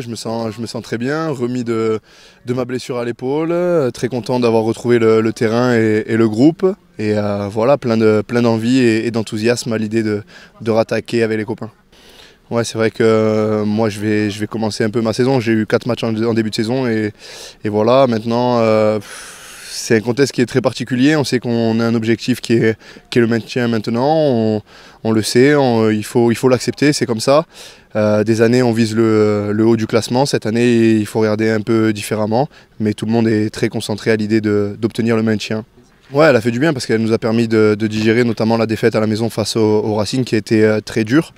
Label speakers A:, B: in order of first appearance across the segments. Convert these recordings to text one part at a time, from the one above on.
A: je me sens, je me sens très bien, remis de, ma blessure à l'épaule, euh, très content d'avoir retrouvé le, terrain et, le groupe. Et euh, voilà, plein de plein d'envie et, d'enthousiasme à l'idée de, rattaquer avec les copains. Ouais, c'est vrai que euh, moi je vais, je vais commencer un peu ma saison. J'ai eu 4 matchs en, début de saison et, voilà, maintenant c'est un contexte qui est très particulier. On sait qu'on a un objectif qui est, le maintien maintenant. On, le sait, euh, il faut l'accepter, c'est comme ça. Euh, des années, on vise le, haut du classement. Cette année, il faut regarder un peu différemment. Mais tout le monde est très concentré à l'idée d'obtenir le maintien. Ouais, elle a fait du bien parce qu'elle nous a permis de, digérer notamment la défaite à la maison face aux au Racing qui a été euh, très dure.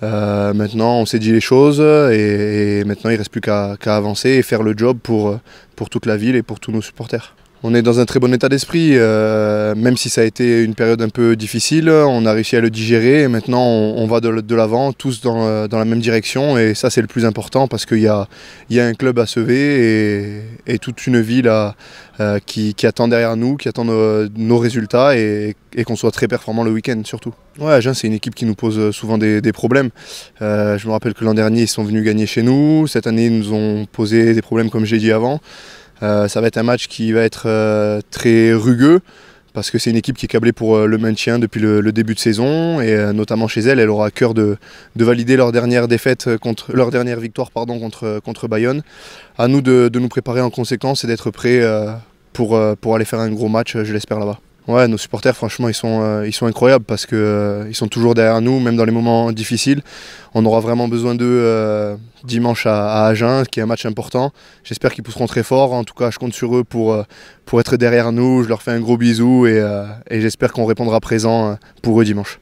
A: maintenant, on s'est dit les choses et, maintenant, il ne reste plus qu'à avancer et faire le job pour, pour toute la ville et pour tous nos supporters on est dans un très bon état d'esprit, euh, même si ça a été une période un peu difficile, on a réussi à le digérer et maintenant on, va de, l'avant, tous euh, dans, la même direction et ça c'est le plus important parce qu'il y a, y a, un club à sever et, et toute une ville euh, qui, attend derrière nous, qui attend nos, résultats et, qu'on soit très performant le week-end surtout. Ouais, Agen c'est une équipe qui nous pose souvent des, problèmes. je me rappelle que l'an dernier ils sont venus gagner chez nous, cette année ils nous ont posé des problèmes comme j'ai dit avant. Euh, ça va être un match qui va être euh, très rugueux parce que c'est une équipe qui est câblée pour euh, le maintien depuis le, début de saison et notamment chez elle, elle aura à cœur de, valider leur dernière défaite contre leur dernière victoire pardon contre contre Bayonne. À nous de, nous préparer en conséquence et d'être prêts pour pour aller faire un gros match, je l'espère là-bas. Ouais, nos supporters, franchement, ils sont, euh, ils sont incroyables parce qu'ils euh, sont toujours derrière nous, même dans les moments difficiles. On aura vraiment besoin d'eux euh, dimanche à, à, Agen, qui est un match important. J'espère qu'ils pousseront très fort. En tout cas, je compte sur eux pour, pour être derrière nous. Je leur fais un gros bisou et j'espère qu'on répondra présent pour eux dimanche.